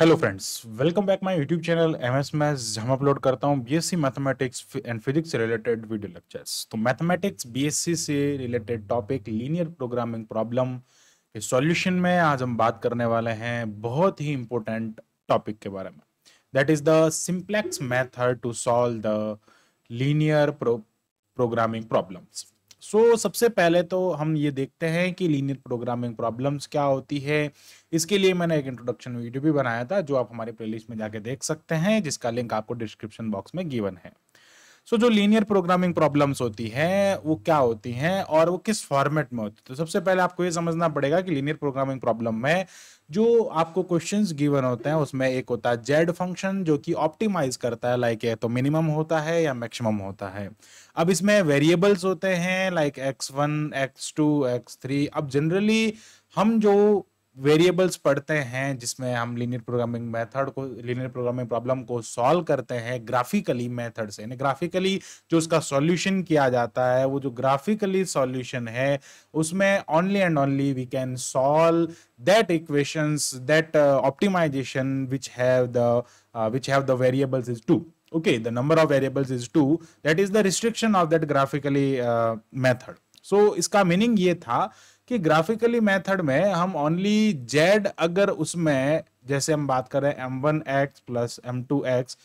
Hello friends welcome back my YouTube channel M S maths जहां upload करता हूं BSc mathematics and physics से related video lectures तो mathematics BSc से related topic linear programming problem के solution में आज हम बात करने वाले हैं बहुत ही इंपॉर्टेंट टॉपिक के बारे में that is the simplex method to solve the linear programming problems so so, सबसे पहले तो हम ये देखते हैं कि लीनियर प्रोग्रामिंग प्रॉब्लम्स क्या होती है इसके लिए मैंने एक इंट्रोडक्शन वीडियो भी बनाया था जो आप हमारे प्लेलिस्ट में जाके देख सकते हैं जिसका लिंक आपको डिस्क्रिप्शन बॉक्स में गिवन है सो so, जो लीनियर प्रोग्रामिंग प्रॉब्लम्स होती हैं वो क्या होती हैं और वो किस फॉर्मेट में होती है तो सबसे पहले आपको ये समझना पड़ेगा कि लीनियर प्रोग्रामिंग प्रॉब्लम में जो आपको क्वेश्चंस गिवन होते हैं उसमें एक होता है जेड फंक्शन जो कि ऑप्टिमाइज करता है लाइक या तो मिनिमम होता है या मैक्सिमम होता है अब इसमें वेरिएबल्स होते हैं like x one x two x three अब जनरली हम जो वेरिएबल्स पढ़ते हैं जिसमें हम लीनियर प्रोग्रामिंग मेथड को लीनियर प्रोग्रामिंग प्रॉब्लम को सॉल्व करते हैं ग्राफिकली मेथड से यानी ग्राफिकली जो उसका सॉल्यूशन किया जाता है वो जो ग्राफिकली सॉल्यूशन है उसमें only and only we can solve that equations that optimization which have the which have the variables is two okay the number of variables is two that is the restriction of that graphically method so इसका meaning ये था कि graphically method में हम only Z अगर उसमें जैसे हम बात करें m one x plus m two x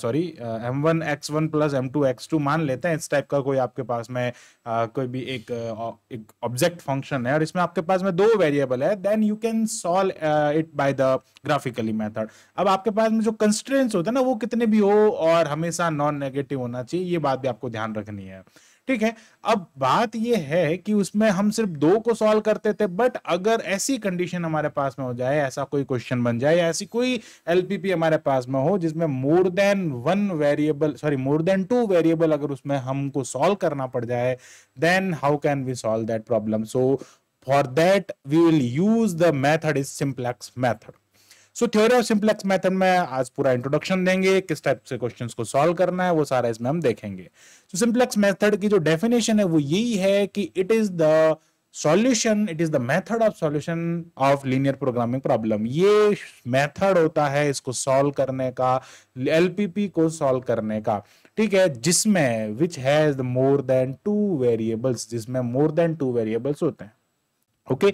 sorry m one x one plus m two x two मान लेते हैं इस टाइप का कोई आपके पास में uh, कोई भी एक एक ऑब्जेक्ट फंक्शन है और इसमें आपके पास में दो वेरिएबल है then you can solve it by the graphically method अब आपके पास में जो कंस्ट्रेंट्स होते हैं ना वो कितने भी हो और हमेशा नॉन नेगेटिव होना चाहिए ये बात भी आपको ध्यान रखनी है ठीक है अब बात यह है कि उसमें हम सिर्फ दो को सॉल्व करते थे बट अगर ऐसी कंडीशन हमारे पास में हो जाए ऐसा कोई क्वेश्चन बन जाए ऐसी कोई एलपीपी हमारे पास में हो जिसमें more than one variable sorry more than two variable अगर उसमें हमको सॉल्व करना पड़ जाए then how can we solve that problem so for that we will use the method is simplex method so theory of simplex method में आज पूरा introduction देंगे किस टाइप से क्वेश्चन को सॉल्व करना है वो सारा इसमें हम देखेंगे सो सिंप्लेक्स मेथड की जो डेफिनेशन है वो यही है कि it is the solution it is the method of solution of linear programming problem ये मेथड होता है इसको सॉल्व करने का एलपीपी को सॉल्व करने का ठीक है जिसमें which has more than two variables जिसमें मोर देन टू वेरिएबल्स होते हैं okay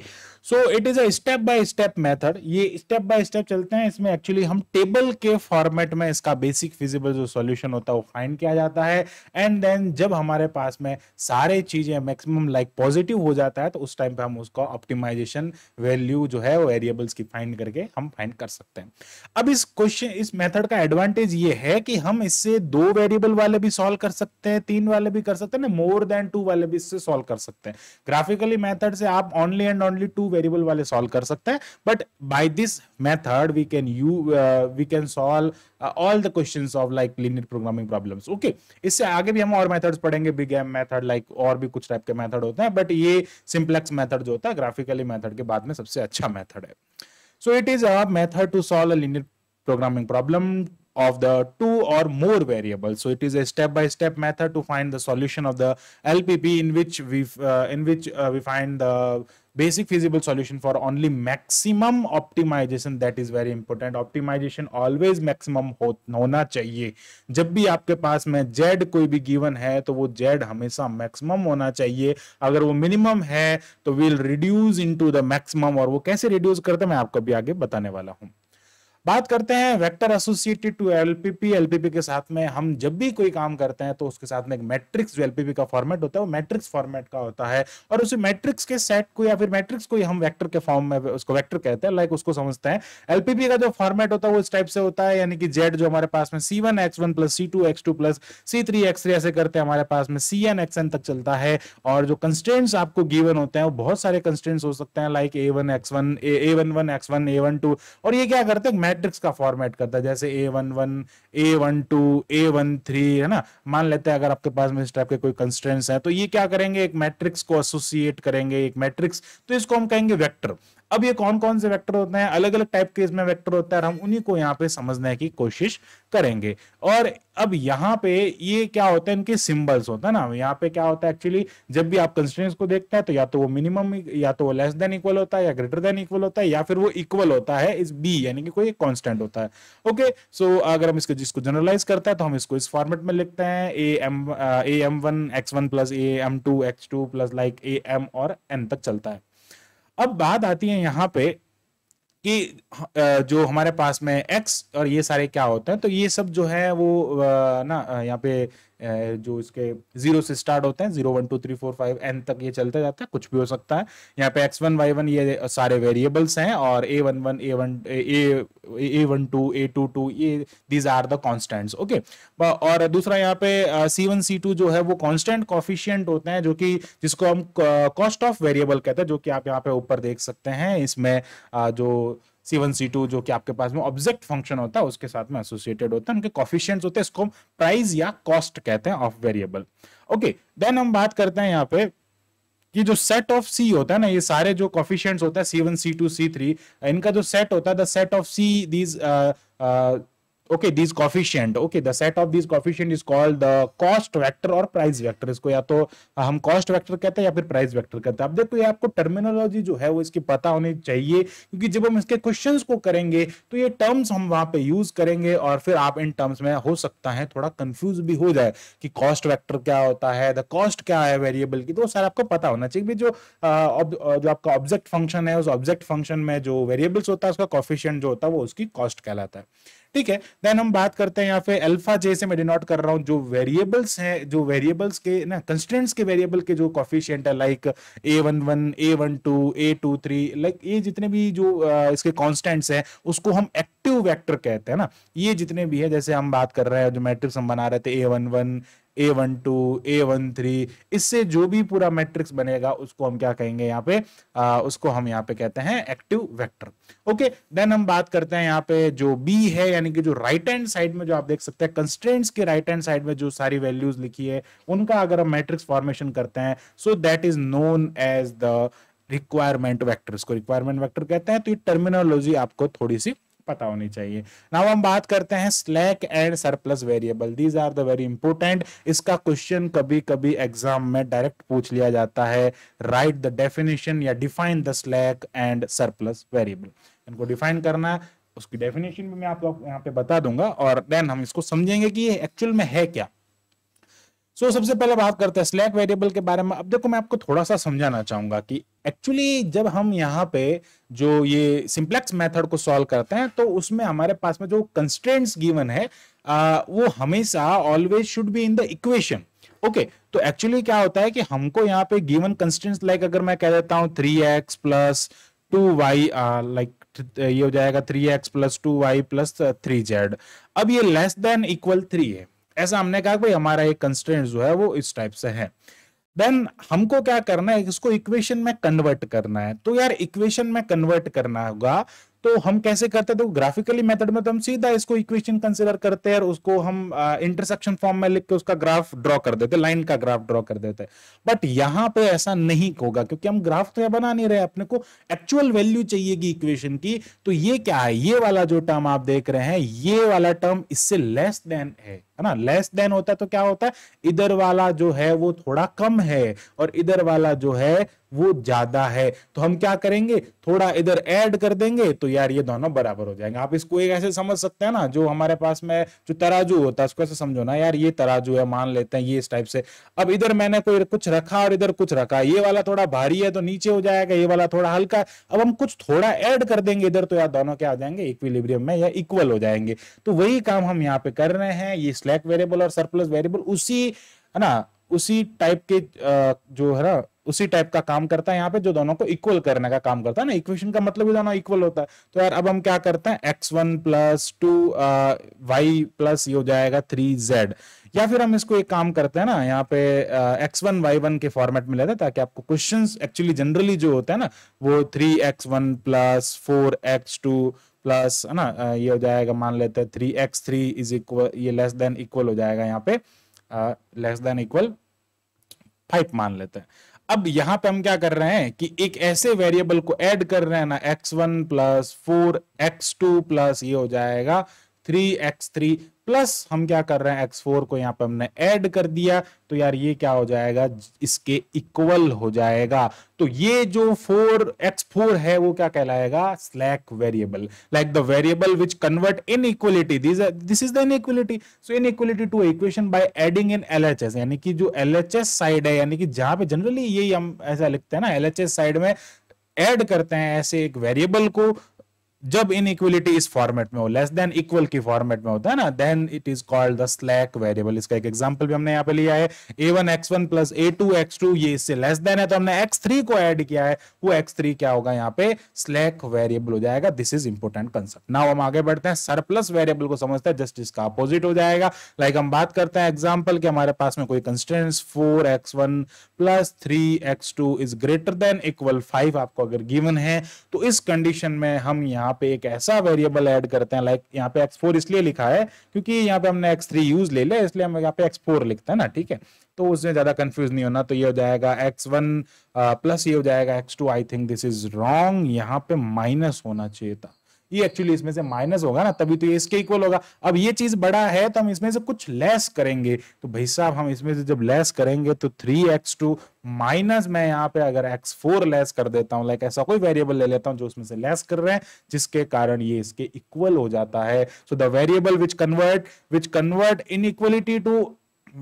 so it is a step by step method ये स्टेप बाय स्टेप चलते हैं इसमें एक्चुअली हम टेबल के फॉर्मेट में इसका बेसिक फिजिबल जो सॉल्यूशन होता है वो फाइंड किया जाता है एंड देन जब हमारे पास में सारे चीजें मैक्सिमम लाइक पॉजिटिव हो जाता है तो उस टाइम पे हम उसको ऑप्टिमाइजेशन वैल्यू जो है वो वेरिएबल्स की फाइंड करके हम फाइंड कर सकते हैं अब इस क्वेश्चन इस मेथड का एडवांटेज ये है कि हम इससे दो वेरिएबल वाले भी सॉल्व कर सकते हैं तीन वाले भी कर सकते हैं ना मोर देन टू वाले भी इससे सॉल्व कर सकते हैं ग्राफिकली मेथड से आप only only and only two variable वाले सॉल्व कर सकते हैं but by this method we can you we can solve all the questions of like linear programming problems okay इससे आगे भी हम और मेथड्स पढ़ेंगे बिग एम मेथड लाइक और भी कुछ टाइप के मेथड होते हैं बट ये सिंप्लेक्स मेथड जो होता है ग्राफिकली मेथड के बाद में सबसे अच्छा मेथड है so it is a method to solve a linear programming problem of the two or more variables. So it is a step-by-step method to find the solution of the LPP in which we uh, in which uh, we find the basic feasible solution for only maximum optimization that is very important optimization always maximum हो होना चाहिए जब भी आपके पास में z koi bhi given hai to wo z hamesha maximum hona chahiye agar wo minimum hai to we will reduce into the maximum aur wo kaise reduce karte hain main aapko bhi aage batane wala hu बात करते हैं vector associated to LPP LPP के साथ में हम जब भी कोई काम करते हैं तो उसके साथ में एक मैट्रिक्स जो एलपीपी का फॉर्मेट होता है वो मैट्रिक्स फॉर्मेट का होता है और उसी मैट्रिक्स के सेट को या फिर मैट्रिक्स को ही हम वेक्टर के फॉर्म में उसको वेक्टर कहते हैं लाइक उसको समझते हैं एलपीपी का जो फॉर्मेट होता है वो इस टाइप से होता है यानी कि जेड जो हमारे पास में c one x one plus c two x two plus c three x three ऐसे करते हैं हमारे पास में सी एन एक्स एन तक चलता है और जो कंस्टेंट्स आपको गिवन होते हैं वो बहुत सारे कंस्टेंट्स हो सकते हैं like a one x one A one one x one A one two और ये क्या करते हैं मैट्रिक्स का फॉर्मेट करता है जैसे a one one A one two a one three है ना मान लेते हैं अगर आपके पास में इस टाइप के कोई कंस्टेंट्स हैं तो ये क्या करेंगे एक मैट्रिक्स को एसोसिएट करेंगे एक मैट्रिक्स तो इसको हम कहेंगे वेक्टर अब ये कौन कौन से वेक्टर होते हैं अलग अलग टाइप के इसमें वेक्टर होता है हम उन्हीं को यहाँ पे समझने की कोशिश करेंगे और अब यहाँ पे ये क्या होता है इनके सिम्बल्स होता है ना यहाँ पे क्या होता है एक्चुअली जब भी आप कंस्टेंट को देखते हैं तो या तो वो मिनिमम या तो वो लेस देन इक्वल होता है या ग्रेटर देन इक्वल होता है या फिर वो इक्वल होता है इस बी यानी कि कोई कॉन्स्टेंट होता है ओके सो so अगर हम इसको जिसको जनरलाइज करते हैं तो हम इसको इस फॉर्मेट में लिखते हैं a m a m one x one plus a m two x two plus like a m और एन तक चलता है अब बात आती है यहाँ पे कि जो हमारे पास में एक्स और ये सारे क्या होते हैं तो ये सब जो है वो ना यहाँ पे जो इसके जीरो से स्टार्ट होते हैं zero one two three four five n तक ये चलता जाता है कुछ भी हो सकता है यहाँ पे एक्स वन वाई वन ये सारे वेरिएबल्स हैं और A one one A one A one two A two two ये these are the constants okay और दूसरा यहाँ पे सी वन सी टू जो है वो कॉन्स्टेंट कॉफिशियंट होते हैं जो कि जिसको हम कॉस्ट ऑफ वेरिएबल कहते हैं जो कि आप यहाँ पे ऊपर देख सकते हैं इसमें जो सी वन सी टू जो कि आपके पास में ऑब्जेक्ट फंक्शन होता है उसके साथ में एसोसिएटेड होता है उनके कॉफिशियंट होते हैं इसको हम प्राइस या कॉस्ट कहते हैं ऑफ वेरिएबल ओके देन हम बात करते हैं यहाँ पे कि जो सेट ऑफ सी होता है ना ये सारे जो कॉफिशियंट होता है c one c two c three इनका जो सेट होता है the set of c these okay these coefficient okay the set of these coefficient is called the cost vector or price vector इसको या तो हम cost vector कहते हैं या फिर price vector कहते हैं अब देखो ये आपको terminology जो है वो इसकी पता होनी चाहिए क्योंकि जब हम इसके questions को करेंगे तो ये terms हम वहां पे use करेंगे और फिर आप इन terms में हो सकता है थोड़ा confuse भी हो जाए कि cost vector क्या होता है the cost क्या है variable की तो सारा आपको पता होना चाहिए जो जो आपका object function है उस object function में जो variables होता है उसका coefficient जो होता है वो उसकी cost कहलाता है ठीक है देन हम बात करते हैं यहाँ पे अल्फा जे से मैं डिनोट कर रहा हूँ जो वेरिएबल्स हैं जो वेरिएबल्स के ना कंस्टेंट्स के वेरिएबल के जो कॉफिशियंट है like a one one A one two A two three like ये जितने भी जो इसके कॉन्स्टेंट्स हैं उसको हम एक्टिव वैक्टर कहते हैं ना ये जितने भी है जैसे हम बात कर रहे हैं जो मैट्रिक्स हम बना रहे थे a one one A one two a one three इससे जो भी पूरा मैट्रिक्स बनेगा उसको हम क्या कहेंगे यहाँ पे आ, उसको हम यहाँ पे कहते हैं एक्टिव वेक्टर ओके देन हम बात करते हैं यहाँ पे जो बी है यानी कि जो राइट हैंड साइड में जो आप देख सकते हैं कंस्टेंट्स के राइट हैंड साइड में जो सारी वैल्यूज लिखी है उनका अगर हम मैट्रिक्स फॉर्मेशन करते हैं so that is known as the requirement vector इसको रिक्वायरमेंट वैक्टर कहते हैं तो ये टर्मिनोलॉजी आपको थोड़ी सी पता होनी चाहिए नाउ हम बात करते हैं slack and surplus variable these are the very important इसका क्वेश्चन कभी कभी एग्जाम में डायरेक्ट पूछ लिया जाता है राइट द डेफिनेशन या define the slack and surplus variable इनको डिफाइन करना उसकी डेफिनेशन भी मैं आप लोग यहाँ पे बता दूंगा और देन हम इसको समझेंगे कि ये एक्चुअल में है क्या सो so, सबसे पहले बात करते हैं स्लैक वेरिएबल के बारे में अब देखो मैं आपको थोड़ा सा समझाना चाहूंगा कि एक्चुअली जब हम यहाँ पे जो ये सिंप्लेक्स मेथड को सॉल्व करते हैं तो उसमें हमारे पास में जो कंस्टेंट्स गिवन है आ, वो हमेशा always should be in the equation okay तो एक्चुअली क्या होता है कि हमको यहाँ पे गिवन कंस्टेंट्स लाइक अगर मैं कह देता हूँ three x plus two y like ये हो जाएगा three x plus two y plus three z अब ये लेस देन इक्वल थ्री है ऐसा हमने कहा भाई हमारा एक कंस्टेंट जो है वो इस टाइप से है देन हमको क्या करना है इसको इक्वेशन में कन्वर्ट करना है तो यार इक्वेशन में कन्वर्ट करना होगा तो हम कैसे करते हैं तो ग्राफिकली मेथड में तो हम सीधा इसको इक्वेशन कंसिडर करते हैं और उसको हम इंटरसेक्शन फॉर्म में लिख के उसका ग्राफ ड्रॉ कर देते हैं लाइन का ग्राफ ड्रॉ कर देते हैं बट यहाँ पे ऐसा नहीं होगा क्योंकि हम ग्राफ तो बना नहीं रहे अपने को एक्चुअल वैल्यू चाहिएगी इक्वेशन की तो ये क्या है ये वाला जो टर्म आप देख रहे हैं ये वाला टर्म इससे लेस देन है है ना लेस देन होता है तो क्या होता है इधर वाला जो है वो थोड़ा कम है और इधर वाला जो है वो ज्यादा है तो हम क्या करेंगे थोड़ा इधर ऐड कर देंगे तो तो यार ये दोनों बराबर हो जाएंगे आप इसको एक ऐसे समझ सकते हैं ना जो हमारे पास में जो तराजू होता है उसको ऐसे समझो ना यार ये तराजू है मान लेते हैं ये इस टाइप से अब इधर मैंने कोई कुछ रखा और इधर कुछ रखा ये वाला थोड़ा भारी है तो नीचे हो जाएगा ये वाला थोड़ा हल्का अब हम कुछ थोड़ा एड कर देंगे इधर तो यार दोनों क्या आ जाएंगे इक्विलिब्रियम में या इक्वल हो जाएंगे तो वही काम हम यहाँ पे कर रहे हैं ये स्लैक वेरिएबल और सरप्लस वेरिएबल उसी है ना उसी टाइप के जो है ना उसी टाइप का काम करता है यहाँ पे जो दोनों को इक्वल करने का काम करता है ना इक्वेशन का मतलब ही दोनों इक्वल होता है तो यार अब हम क्या करते हैं x one plus two y plus ये हो जाएगा थ्री जेड या फिर हम इसको एक काम करते हैं ना यहाँ पे एक्स वन वाई वन के फॉर्मेट में लेते हैं ताकि आपको क्वेश्चन एक्चुअली जनरली जो होता है ना वो three x one plus four x two plus है ना ये हो जाएगा मान लेते हैं three x three is equal ये लेस देन इक्वल हो जाएगा यहाँ पे लेस देन इक्वल फाइव मान लेते हैं अब यहां पे हम क्या कर रहे हैं कि एक ऐसे वेरिएबल को ऐड कर रहे हैं ना x1 one plus four x two plus ये हो जाएगा थ्री एक्स थ्री प्लस हम क्या कर रहे हैं एक्स फोर को यहाँ पे हमने ऐड कर दिया तो यार ये क्या हो जाएगा इसके इक्वल हो जाएगा तो ये जो फोर एक्स फोर है वो क्या कहलाएगा slack variable like the variable which convert inequality this is the inequality so inequality to equation by adding in L H S यानी कि जो एल एच एस साइड है यानी कि जहां पे जनरली यही हम ऐसा लिखते हैं ना एल एच एस साइड में एड करते हैं ऐसे एक वेरिएबल को जब इन इक्वलिटी इस फॉर्मेट में हो लेस देन इक्वल की फॉर्मेट में होता है ना then it is called the slack variable इसका एक एग्जांपल भी हमने यहाँ पे लिया है a one x one plus a two x two ये इससे लेस देन है तो हमने एक्स थ्री को ऐड किया है वो एक्स थ्री क्या होगा यहाँ पे स्लैक वेरिएबल हो जाएगा this is important concept now हम आगे बढ़ते हैं सरप्लस वेरिएबल को समझते हैं जस्ट इसका अपोजिट हो जाएगा लाइक like हम बात करते हैं एग्जाम्पल की हमारे पास में कोई constants four x one plus three x two is greater than equal five आपको अगर गिवन है तो इस कंडीशन में हम यहाँ यहाँ पे एक ऐसा वेरिएबल ऐड करते हैं लाइक यहाँ पे एक्स फोर इसलिए लिखा है क्योंकि यहाँ पे हमने एक्स थ्री यूज ले लिया इसलिए हम यहाँ पे फोर लिखते हैं ना ठीक है तो उसमें ज्यादा कंफ्यूज नहीं होना तो ये हो जाएगा एक्स वन प्लस ये हो जाएगा two I think this is wrong यहाँ पे माइनस होना चाहिए था ये एक्चुअली इसमें से माइनस होगा ना तभी तो ये इसके इक्वल होगा अब ये चीज बड़ा है तो हम इसमें से कुछ लेस करेंगे तो भाई साहब हम इसमें से जब लेस करेंगे तो थ्री एक्स टू माइनस मैं यहाँ पे अगर एक्स फोर लेस कर देता हूँ लाइक ऐसा कोई वेरिएबल ले लेता हूँ जो उसमें से लेस कर रहे हैं जिसके कारण ये इसके इक्वल हो जाता है so the variable which convert which convert inequality to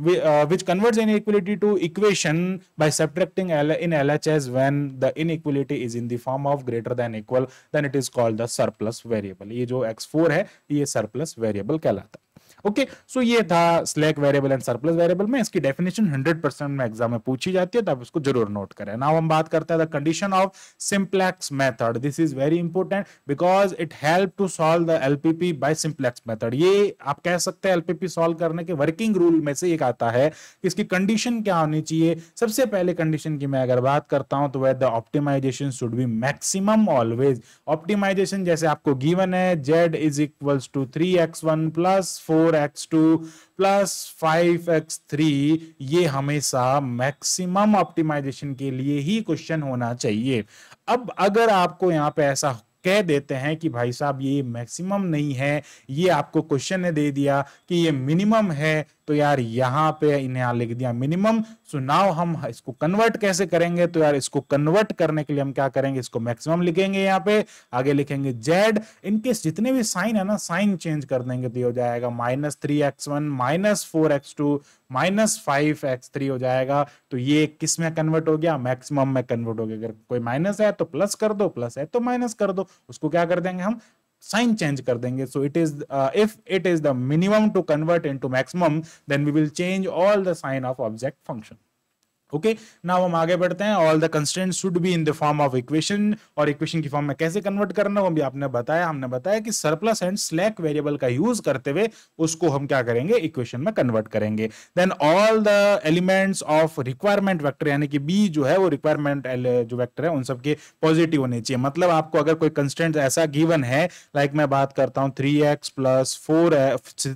which converts inequality to equation by subtracting in LHS when the inequality is in the form of greater than equal then it is called the surplus variable ये जो x4 है ये surplus variable कहलाता है okay so ये था slack variable and surplus variable में इसकी डेफिनेशन 100 परसेंट में एग्जाम में पूछी जाती है तो आप इसको जरूर नोट करें नाउ हम बात करते हैं the condition of simplex method this is very important because it help to solve the LPP by simplex method ये आप कह सकते हैं एलपीपी सॉल्व करने के वर्किंग रूल में से एक आता है कि इसकी कंडीशन क्या होनी चाहिए सबसे पहले कंडीशन की मैं अगर बात करता हूं तो वह the optimization should be maximum always optimization जैसे आपको गिवन है z is equals to three x one plus four four x two plus five x three ये हमेशा मैक्सिमम ऑप्टिमाइजेशन के लिए ही क्वेश्चन होना चाहिए अब अगर आपको यहाँ पे ऐसा कह देते हैं कि भाई साहब ये मैक्सिमम नहीं है ये आपको क्वेश्चन ने दे दिया कि ये मिनिमम है तो यार यहाँ पे इन्हें यहाँ लिख दिया मिनिमम सो नाउ हम इसको कन्वर्ट कैसे करेंगे तो यार इसको कन्वर्ट करने के लिए हम क्या करेंगे इसको मैक्सिमम लिखेंगे यहाँ पे आगे लिखेंगे जेड इनकेस जितने भी साइन है ना साइन चेंज कर देंगे तो ये हो जाएगा minus three x one minus four x two minus five x three हो जाएगा तो ये किस में कन्वर्ट हो गया मैक्सिमम में कन्वर्ट हो गया अगर कोई माइनस है तो प्लस कर दो प्लस है तो माइनस कर दो उसको क्या कर देंगे हम साइन चेंज कर देंगे so it is if it is the minimum to convert into maximum then we will change all the sign of object function okay now हम आगे बढ़ते हैं all the constant should be in the form of equation और equation की form में कैसे convert करना वो भी आपने बताया हमने बताया कि सरप्लस एंड स्लैक वेरिएबल का यूज करते हुए उसको हम क्या करेंगे इक्वेशन में कन्वर्ट करेंगे then all the elements of requirement vector यानी कि बी जो है वो रिक्वायरमेंट जो वैक्टर है उन सबके पॉजिटिव होने चाहिए मतलब आपको अगर कोई कंस्टेंट ऐसा गिवन है लाइक like मैं बात करता हूँ three x plus four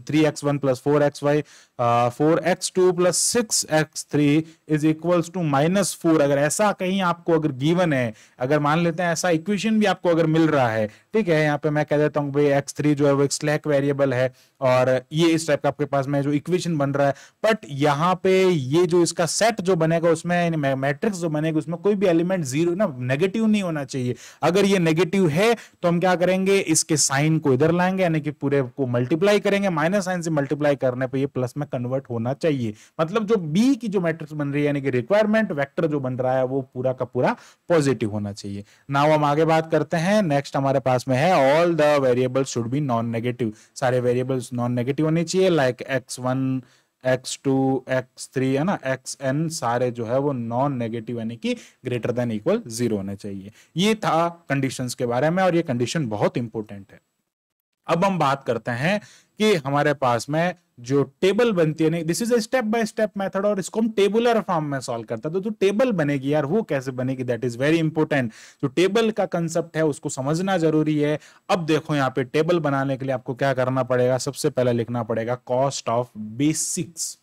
three x one plus four x y four x two plus six x three is equals to minus four अगर ऐसा कहीं आपको अगर गिवन है अगर मान लेते हैं ऐसा इक्वेशन भी आपको अगर मिल रहा है ठीक है यहाँ पे मैं कह देता हूँ भाई एक्स थ्री जो है वो एक स्लैक वेरिएबल है और ये इस टाइप का आपके पास में जो इक्वेशन बन रहा है बट यहाँ पे ये जो इसका सेट जो बनेगा उसमें मैट्रिक्स जो बनेगा उसमें कोई भी एलिमेंट जीरो ना नेगेटिव नहीं होना चाहिए अगर ये नेगेटिव है तो हम क्या करेंगे इसके साइन को इधर लाएंगे यानी कि पूरे को मल्टीप्लाई करेंगे माइनस साइन से मल्टीप्लाई करने पर ये प्लस में में कन्वर्ट होना चाहिए मतलब जो बी की जो मैट्रिक्स बन रही है यानी कि रिक्वायरमेंट वेक्टर जो बन रहा है वो पूरा का पूरा पॉजिटिव होना चाहिए नाउ हम आगे बात करते हैं नेक्स्ट हमारे पास में है all the variables should be non negative सारे वेरिएबल्स नॉन नेगेटिव होने चाहिए like x one x two x three है ना एक्स एन सारे जो है वो नॉन नेगेटिव यानी कि ग्रेटर देन इक्वल जीरो होने चाहिए ये था कंडीशंस के बारे में और ये कंडीशन बहुत इंपॉर्टेंट है अब हम बात करते हैं कि हमारे पास में जो टेबल बनती है this is a step by step method और इसको हम टेबुलर फॉर्म में सॉल्व करता है तो जो तो टेबल बनेगी यार वो कैसे बनेगी दैट इज वेरी इंपॉर्टेंट जो टेबल का कंसेप्ट है उसको समझना जरूरी है अब देखो यहाँ पे टेबल बनाने के लिए आपको क्या करना पड़ेगा सबसे पहले लिखना पड़ेगा कॉस्ट ऑफ बेसिक्स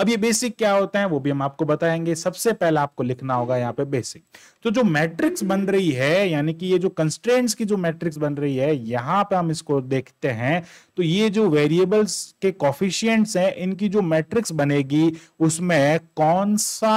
अब ये बेसिक क्या होता है वो भी हम आपको बताएंगे सबसे पहले आपको लिखना होगा यहाँ पे बेसिक तो जो मैट्रिक्स बन रही है यानी कि ये जो कंस्टेंट्स की जो मैट्रिक्स बन रही है यहाँ पे हम इसको देखते हैं तो ये जो वेरिएबल्स के कॉफिशियंट्स हैं इनकी जो मैट्रिक्स बनेगी उसमें कौन सा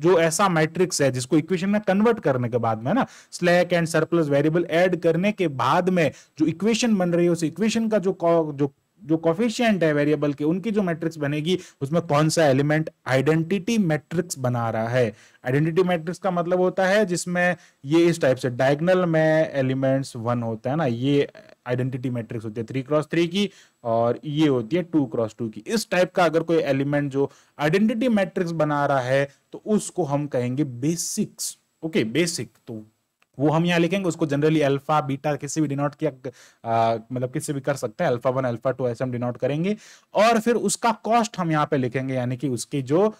जो ऐसा मैट्रिक्स है जिसको इक्वेशन में कन्वर्ट करने के बाद में ना slack and surplus variable add करने के बाद में जो इक्वेशन बन रही है उस इक्वेशन का जो जो जो कॉफिशियंट है वेरिएबल के उनकी जो मैट्रिक्स बनेगी उसमें कौन सा एलिमेंट आइडेंटिटी मैट्रिक्स बना रहा है आइडेंटिटी मैट्रिक्स का मतलब होता है जिसमें ये इस टाइप से डायगनल में एलिमेंट्स वन होता है ना ये आइडेंटिटी मैट्रिक्स होती है थ्री क्रॉस थ्री की और ये होती है टू क्रॉस टू की इस टाइप का अगर कोई एलिमेंट जो आइडेंटिटी मैट्रिक्स बना रहा है तो उसको हम कहेंगे बेसिक्स ओके okay, बेसिक तो वो हम यहाँ लिखेंगे उसको जनरली अल्फा बीटा किसी भी डिनोट किया मतलब किसी भी कर सकते हैं अल्फा वन अल्फा टू ऐसे हम डिनोट करेंगे और फिर उसका कॉस्ट हम यहाँ पे लिखेंगे यानी कि उसकी जो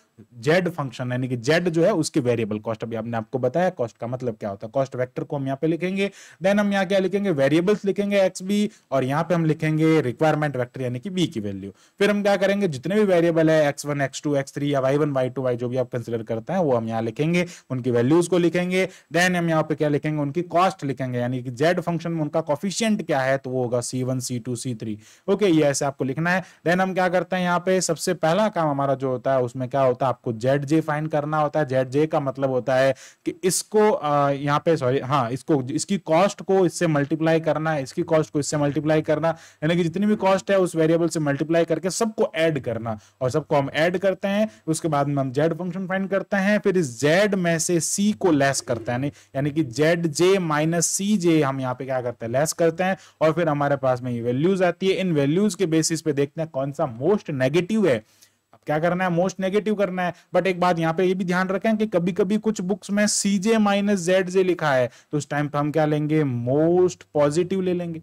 जेड फंक्शन यानी कि जेड जो है उसकी वेरिएबल कॉस्ट अभी आपने आपको बताया कॉस्ट का मतलब क्या होता है कॉस्ट वेक्टर को हम यहाँ पे लिखेंगे देन हम यहाँ क्या लिखेंगे वेरिएबल्स लिखेंगे एक्स बी और यहाँ पे हम लिखेंगे रिक्वायरमेंट वेक्टर यानी कि बी की वैल्यू फिर हम क्या करेंगे जितने भी वेरिएबल है x one x two x three या y one y two y जो भी आप कंसिडर करते हैं वो हम यहाँ लिखेंगे उनकी वैल्यूज को लिखेंगे देन हम यहाँ पे क्या लिखेंगे लिखेंगे उनकी कॉस्ट लिखेंगे यानी कि जेड फंक्शन में उनका कॉफिशियंट क्या है तो वो होगा c one c two c three okay ये ऐसे आपको लिखना है देन हम क्या करते हैं यहाँ पे सबसे पहला काम हमारा जो होता है उसमें क्या होता है आपको जेड जे फाइन करना होता है जेड जे का मतलब होता है कि इसको यहाँ पे सॉरी हाँ इसको इसकी कॉस्ट को इससे मल्टीप्लाई करना है इसकी कॉस्ट को इससे मल्टीप्लाई करना यानी कि जितनी भी कॉस्ट है उस वेरिएबल से मल्टीप्लाई करके सबको एड करना और सबको हम एड करते हैं उसके बाद में हम जेड फंक्शन फाइन करते हैं फिर इस जेड में से सी को लेस करते हैं यानी कि z z j minus c j हम यहाँ पे क्या करते हैं लेस करते हैं और फिर हमारे पास में ये वैल्यूज आती है इन वैल्यूज के बेसिस पे देखते हैं कौन सा मोस्ट नेगेटिव है क्या करना है मोस्ट नेगेटिव करना है बट एक बात यहाँ पे ये भी ध्यान रखें कि कभी कभी कुछ बुक्स में सी जे माइनस जेड जे लिखा है तो उस टाइम पे हम क्या लेंगे मोस्ट पॉजिटिव ले लेंगे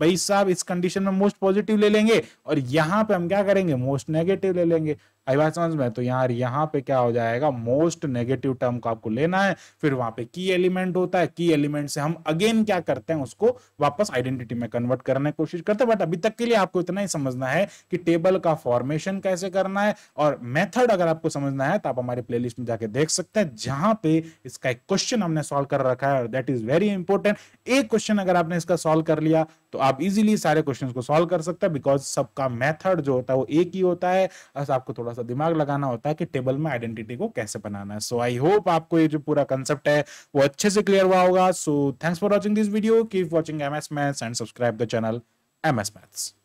भाई साहब इस कंडीशन में मोस्ट पॉजिटिव ले लेंगे और यहाँ पे हम क्या करेंगे मोस्ट नेगेटिव ले लेंगे आई बात समझ में तो यार यहाँ पे क्या हो जाएगा मोस्ट नेगेटिव टर्म को आपको लेना है फिर वहां पे की एलिमेंट होता है की एलिमेंट से हम अगेन क्या करते हैं उसको वापस आइडेंटिटी में कन्वर्ट करने की कोशिश करते हैं बट अभी तक के लिए आपको इतना ही समझना है कि टेबल का फॉर्मेशन कैसे करना है और मेथड अगर आपको समझना है तो आप हमारे प्ले में जाके देख सकते हैं जहां पे इसका एक क्वेश्चन हमने सोल्व कर रखा है और दैट इज वेरी इंपॉर्टेंट एक क्वेश्चन अगर आपने इसका सॉल्व कर लिया तो आप इजिली सारे क्वेश्चन को सोल्व कर सकते हैं बिकॉज सबका मेथड जो होता है वो एक ही होता है आपको थोड़ा थोड़ा सा दिमाग लगाना होता है कि टेबल में आइडेंटिटी को कैसे बनाना है सो आई होप आपको ये जो पूरा कंसेप्ट है वो अच्छे से क्लियर हुआ होगा so thanks for watching this video keep watching M S maths and subscribe the channel M S maths